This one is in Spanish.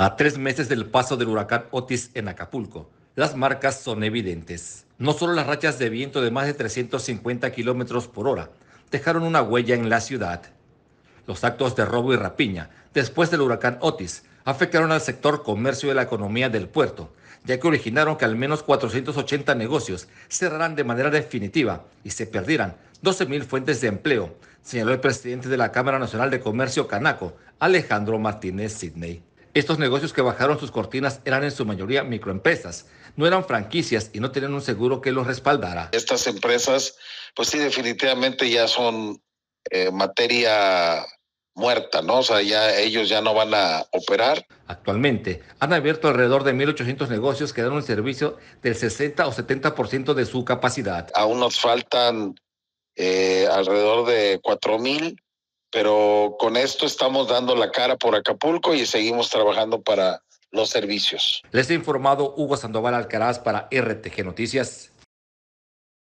A tres meses del paso del huracán Otis en Acapulco, las marcas son evidentes. No solo las rachas de viento de más de 350 kilómetros por hora dejaron una huella en la ciudad. Los actos de robo y rapiña después del huracán Otis afectaron al sector comercio y la economía del puerto, ya que originaron que al menos 480 negocios cerraran de manera definitiva y se perdieran 12.000 fuentes de empleo, señaló el presidente de la Cámara Nacional de Comercio Canaco, Alejandro Martínez Sidney. Estos negocios que bajaron sus cortinas eran en su mayoría microempresas, no eran franquicias y no tenían un seguro que los respaldara. Estas empresas, pues sí, definitivamente ya son eh, materia muerta, ¿no? O sea, ya ellos ya no van a operar. Actualmente han abierto alrededor de 1.800 negocios que dan un servicio del 60 o 70% de su capacidad. Aún nos faltan eh, alrededor de 4.000 pero con esto estamos dando la cara por Acapulco y seguimos trabajando para los servicios. Les he informado Hugo Sandoval Alcaraz para RTG Noticias.